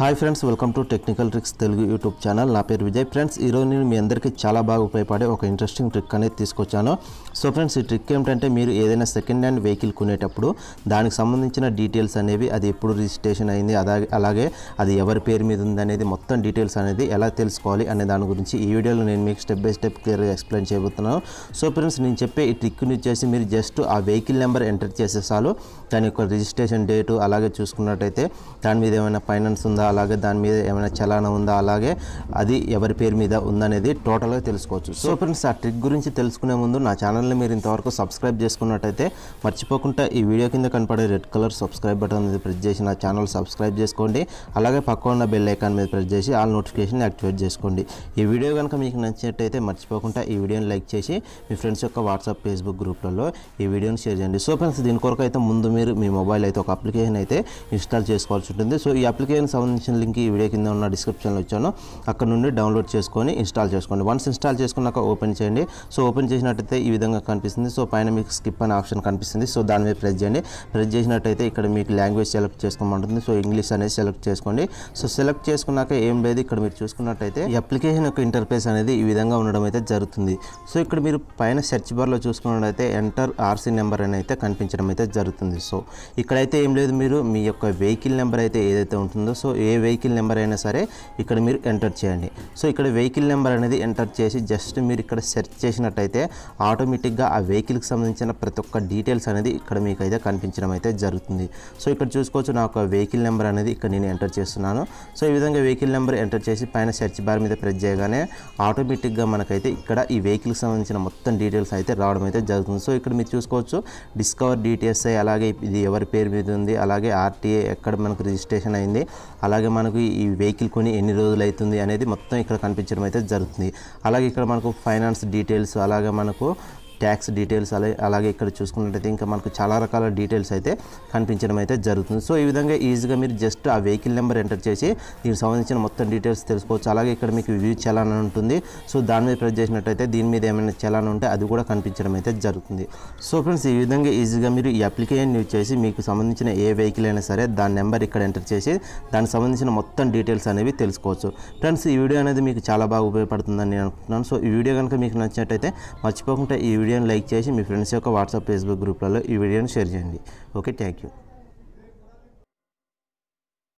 hi friends welcome to technical tricks Telugu YouTube channel నా పేరు Vijay friends ఈరోజు నేను మీ అందరికీ చాలా బాగా ఉపయోగపడే ఒక ఇంట్రెస్టింగ్ ట్రిక్ అనేది తీసుకొచ్చాను సో ఫ్రెండ్స్ ఈ ట్రిక్ ఏమిటంటే మీరు ఏదైనా సెకండ్ హ్యాండ్ వెహికల్ కొనేటప్పుడు దానికి సంబంధించిన డీటెయిల్స్ అనేవి అది ఎప్పుడు రిజిస్ట్రేషన్ అయింది అలాగే అలాగే అది ఎవరి పేరు మీద ఉంది అనేది మొత్తం డీటెయిల్స్ అనేది ఎలా తెలుసుకోవాలి అనే దాని గురించి ఈ వీడియోలో నేను మీకు స్టెప్ బై స్టెప్ క్లియర్గా ఎక్స్ప్లెయిన్ చేయబోతున్నాను సో ఫ్రెండ్స్ నేను చెప్పే ఈ ట్రిక్ని చేసి మీరు జస్ట్ ఆ వెహికల్ నెంబర్ ఎంటర్ చేసేసాలు దాని యొక్క రిజిస్ట్రేషన్ డేటు అలాగే చూసుకున్నట్టయితే దాని మీద ఏమైనా ఫైనాన్స్ ఉందా అలాగే దాని మీద ఏమైనా చలాన ఉందా అలాగే అది ఎవరి పేరు మీద ఉందనేది టోటల్గా తెలుసుకోవచ్చు సో ఫ్రెండ్స్ ఆ ట్రిక్ గురించి తెలుసుకునే ముందు నా ఛానల్ని మీరు ఇంతవరకు సబ్స్క్రైబ్ చేసుకున్నట్టయితే మర్చిపోకుండా ఈ వీడియో కింద కనపడే రెడ్ కలర్ సబ్స్క్రైబ్ బటన్ మీద ప్రెస్ చేసి నా ఛానల్ సబ్స్క్రైబ్ చేసుకోండి అలాగే పక్క ఉన్న బెల్ ఐకాన్ మీద ప్రెస్ చేసి ఆల్ నోటిఫికేషన్ యాక్టివేట్ చేసుకోండి ఈ వీడియో కనుక మీకు నచ్చినట్టయితే మర్చిపోకుండా ఈ వీడియోని లైక్ చేసి మీ ఫ్రెండ్స్ యొక్క వాట్సాప్ ఫేస్బుక్ గ్రూప్లలో ఈ వీడియోని షేర్ చేయండి సో ఫ్రెండ్స్ దీని కొరకు అయితే ముందు మీరు మీ మొబైల్ అయితే ఒక అప్లికేషన్ అయితే ఇన్స్టాల్ చేసుకోవాల్సి ఉంటుంది సో ఈ అప్లికేషన్ సంబంధించి ఎక్స్టెన్షన్ లింక్ ఈ వీడియో కింద ఉన్న డిస్క్రిప్షన్లో ఇచ్చాను అక్కడ నుండి డౌన్లోడ్ చేసుకొని ఇన్స్టాల్ చేసుకోండి వన్స్ ఇన్స్టాల్ చేసుకున్నాక ఓపెన్ చేయండి సో ఓపెన్ చేసినట్టయితే ఈ విధంగా కనిపిస్తుంది సో పైన మీకు స్కిప్ అనే ఆప్షన్ కనిపిస్తుంది సో దాని మీద ప్రెస్ చేయండి ప్రెస్ చేసినట్టయితే ఇక్కడ మీకు లాంగ్వేజ్ సెలెక్ట్ చేసుకోమంటుంది సో ఇంగ్లీష్ అనేది సెలెక్ట్ చేసుకోండి సో సెలెక్ట్ చేసుకున్నాక ఏం లేదు ఇక్కడ మీరు చూసుకున్నట్టయితే ఈ అప్లికేషన్ యొక్క ఇంటర్ఫేస్ అనేది ఈ విధంగా ఉండడం అయితే జరుగుతుంది సో ఇక్కడ మీరు పైన సెర్చ్ బార్లో చూసుకున్నట్టయితే ఎంటర్ ఆర్సీ నెంబర్ అని అయితే కనిపించడం అయితే జరుగుతుంది సో ఇక్కడైతే ఏం లేదు మీరు మీ యొక్క వెహికల్ నెంబర్ అయితే ఏదైతే ఉంటుందో సో ఏ వెహికల్ నెంబర్ అయినా సరే ఇక్కడ మీరు ఎంటర్ చేయండి సో ఇక్కడ వెహికల్ నెంబర్ అనేది ఎంటర్ చేసి జస్ట్ మీరు ఇక్కడ సెర్చ్ చేసినట్టయితే ఆటోమేటిక్గా ఆ వెహికల్కి సంబంధించిన ప్రతి ఒక్క డీటెయిల్స్ అనేది ఇక్కడ మీకు అయితే కనిపించడం అయితే జరుగుతుంది సో ఇక్కడ చూసుకోవచ్చు నా ఒక వెహికల్ నెంబర్ అనేది ఇక్కడ నేను ఎంటర్ చేస్తున్నాను సో ఈ విధంగా వెహికల్ నెంబర్ ఎంటర్ చేసి పైన సెర్చ్ బార్ మీద ప్రెస్ చేయగానే ఆటోమేటిక్గా మనకైతే ఇక్కడ ఈ వెహికల్కి సంబంధించిన మొత్తం డీటెయిల్స్ అయితే రావడం అయితే జరుగుతుంది సో ఇక్కడ మీరు చూసుకోవచ్చు డిస్కవర్ డీటెయిల్స్ అలాగే ఇది ఎవరి పేరు మీద ఉంది అలాగే ఆర్టీఏ ఎక్కడ మనకు రిజిస్ట్రేషన్ అయింది అలాగే మనకు ఈ వెహికల్ కొని ఎన్ని రోజులు అవుతుంది అనేది మొత్తం ఇక్కడ కనిపించడం అయితే జరుగుతుంది అలాగే ఇక్కడ మనకు ఫైనాన్స్ డీటెయిల్స్ అలాగే మనకు ట్యాక్స్ డీటెయిల్స్ అలా అలాగే ఇక్కడ చూసుకున్నట్టయితే ఇంకా మనకు చాలా రకాల డీటెయిల్స్ అయితే కనిపించడం అయితే జరుగుతుంది సో ఈ విధంగా ఈజీగా మీరు జస్ట్ ఆ వెహికల్ నెంబర్ ఎంటర్ చేసి దీనికి సంబంధించిన మొత్తం డీటెయిల్స్ తెలుసుకోవచ్చు అలాగే ఇక్కడ మీకు వ్యూ చలాన్ ఉంటుంది సో దాని మీద ప్రెస్ చేసినట్టయితే దీని మీద ఏమైనా చలాన్ ఉంటే అది కూడా కనిపించడం అయితే జరుగుతుంది సో ఫ్రెండ్స్ ఈ విధంగా ఈజీగా మీరు ఈ అప్లికేషన్ యూజ్ చేసి మీకు సంబంధించిన ఏ వెహికల్ అయినా సరే దాని నెంబర్ ఇక్కడ ఎంటర్ చేసి దానికి సంబంధించిన మొత్తం డీటెయిల్స్ అనేవి తెలుసుకోవచ్చు ఫ్రెండ్స్ ఈ వీడియో అనేది మీకు చాలా బాగా ఉపయోగపడుతుందని నేను అనుకుంటున్నాను సో ఈ వీడియో కనుక మీకు నచ్చినట్టయితే మర్చిపోకుండా ఈ వీడియో వీడియోని లైక్ చేసి మీ ఫ్రెండ్స్ యొక్క వాట్సాప్ ఫేస్బుక్ గ్రూప్లలో ఈ వీడియోని షేర్ చేయండి ఓకే థ్యాంక్ యూ